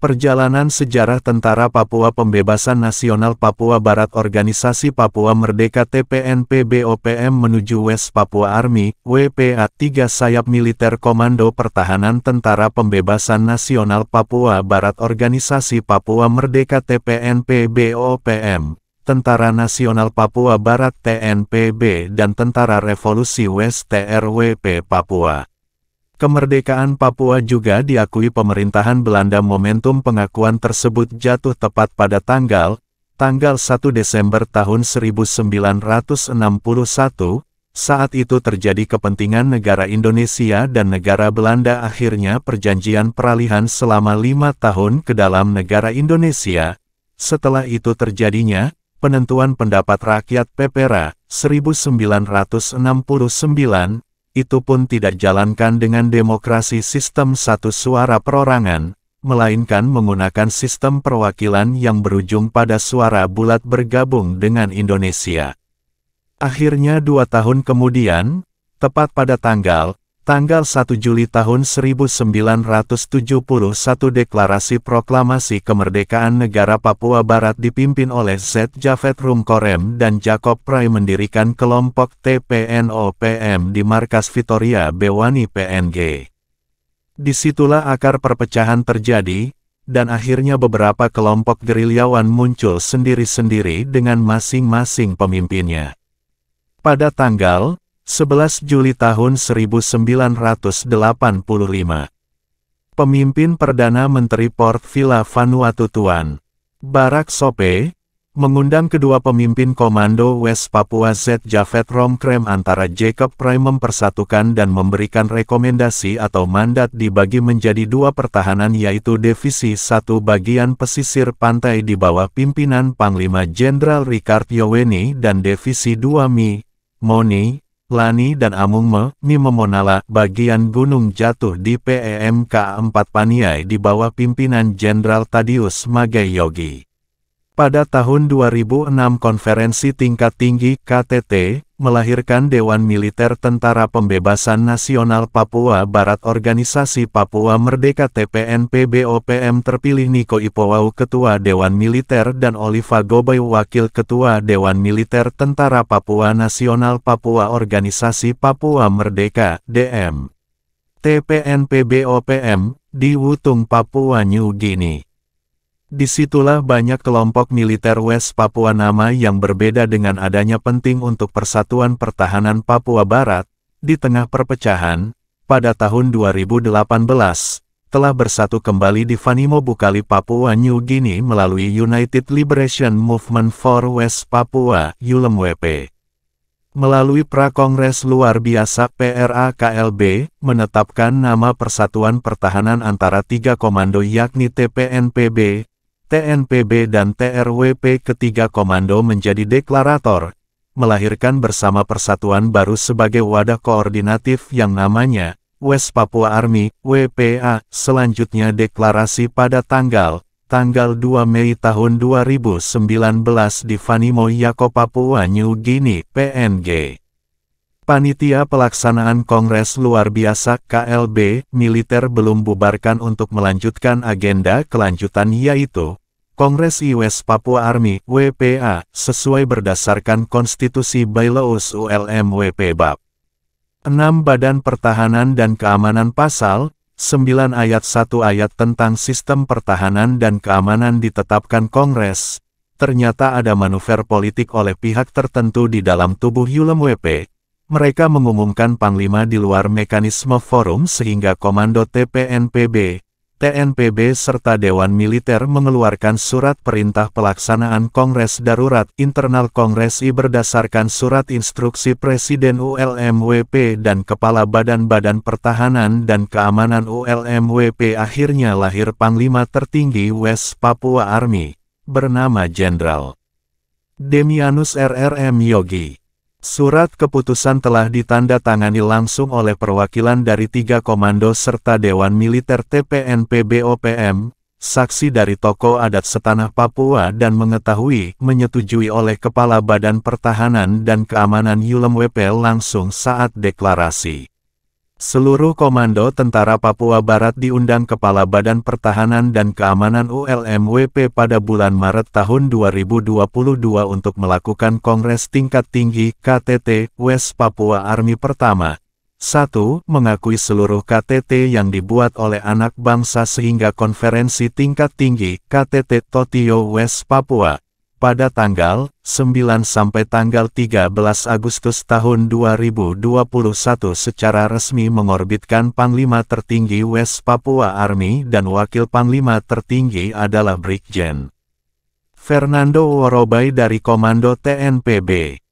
Perjalanan Sejarah Tentara Papua Pembebasan Nasional Papua Barat Organisasi Papua Merdeka BOPM menuju West Papua Army, WPA 3 Sayap Militer Komando Pertahanan Tentara Pembebasan Nasional Papua Barat Organisasi Papua Merdeka BOPM, Tentara Nasional Papua Barat TNPB dan Tentara Revolusi West TRWP Papua. Kemerdekaan Papua juga diakui pemerintahan Belanda momentum pengakuan tersebut jatuh tepat pada tanggal, tanggal 1 Desember tahun 1961, saat itu terjadi kepentingan negara Indonesia dan negara Belanda akhirnya perjanjian peralihan selama lima tahun ke dalam negara Indonesia. Setelah itu terjadinya, penentuan pendapat rakyat Pepera 1969 itu pun tidak jalankan dengan demokrasi sistem satu suara perorangan, melainkan menggunakan sistem perwakilan yang berujung pada suara bulat bergabung dengan Indonesia. Akhirnya dua tahun kemudian, tepat pada tanggal Tanggal 1 Juli tahun 1971 Deklarasi Proklamasi Kemerdekaan Negara Papua Barat dipimpin oleh Z. Javed Rumkorem dan Jacob Pray mendirikan kelompok TPNOPM di markas Vitoria Bewani PNG. Disitulah akar perpecahan terjadi, dan akhirnya beberapa kelompok gerilyawan muncul sendiri-sendiri dengan masing-masing pemimpinnya. Pada tanggal 11 Juli tahun 1985. Pemimpin Perdana Menteri Port Vila Vanuatu Tuan, Barak Sope, mengundang kedua pemimpin Komando West Papua Z. Javed Romkrem antara Jacob Prime mempersatukan dan memberikan rekomendasi atau mandat dibagi menjadi dua pertahanan yaitu Divisi satu bagian pesisir pantai di bawah pimpinan Panglima Jenderal Ricard Yoweni dan Divisi dua Mi, Moni, Lani dan Amung Me, Nimemonala, bagian gunung jatuh di PEMK e 4 Paniai di bawah pimpinan Jenderal Tadius Magai Yogi. Pada tahun 2006 konferensi tingkat tinggi KTT, melahirkan Dewan Militer Tentara Pembebasan Nasional Papua Barat Organisasi Papua Merdeka TPNPBOPM terpilih Niko Ipowau Ketua Dewan Militer dan Oliva Gobay Wakil Ketua Dewan Militer Tentara Papua Nasional Papua Organisasi Papua Merdeka DM PBOPM di Wutung Papua New Guinea Disitulah banyak kelompok militer West Papua nama yang berbeda dengan adanya penting untuk Persatuan Pertahanan Papua Barat, di tengah perpecahan, pada tahun 2018, telah bersatu kembali di Vanimo Bukali Papua New Guinea melalui United Liberation Movement for West Papua ULMWP. Melalui Prakongres Luar Biasa PRAKLB, menetapkan nama Persatuan Pertahanan antara tiga komando yakni TPNPB, TNPB dan TRWP ketiga komando menjadi deklarator, melahirkan bersama persatuan baru sebagai wadah koordinatif yang namanya West Papua Army, WPA, selanjutnya deklarasi pada tanggal, tanggal 2 Mei tahun 2019 di Vanimo Yako Papua New Guinea, PNG. Panitia Pelaksanaan Kongres Luar Biasa KLB, militer belum bubarkan untuk melanjutkan agenda kelanjutan yaitu, Kongres US Papua Army WPA sesuai berdasarkan konstitusi Bailaus ULM WP Bab 6 Badan Pertahanan dan Keamanan Pasal 9 ayat 1 ayat tentang sistem pertahanan dan keamanan ditetapkan Kongres, ternyata ada manuver politik oleh pihak tertentu di dalam tubuh Yulem WP. Mereka mengumumkan Panglima di luar mekanisme forum sehingga Komando TPNPB, TNPB serta Dewan Militer mengeluarkan surat perintah pelaksanaan Kongres Darurat Internal Kongres I berdasarkan surat instruksi Presiden ULMWP dan Kepala Badan-Badan Pertahanan dan Keamanan ULMWP akhirnya lahir Panglima Tertinggi West Papua Army, bernama Jenderal Demianus RRM Yogi. Surat keputusan telah ditandatangani langsung oleh perwakilan dari tiga komando serta Dewan Militer TPNPBOPM, saksi dari toko adat setanah Papua dan mengetahui, menyetujui oleh Kepala Badan Pertahanan dan Keamanan Yulem WP langsung saat deklarasi. Seluruh Komando Tentara Papua Barat diundang Kepala Badan Pertahanan dan Keamanan ULMWP pada bulan Maret tahun 2022 untuk melakukan Kongres Tingkat Tinggi KTT West Papua Army pertama. 1. Mengakui seluruh KTT yang dibuat oleh anak bangsa sehingga konferensi tingkat tinggi KTT Totio West Papua pada tanggal 9 sampai tanggal 13 Agustus tahun 2021 secara resmi mengorbitkan Panglima Tertinggi West Papua Army dan Wakil Panglima Tertinggi adalah Brigjen. Fernando Worobai dari Komando TNPB.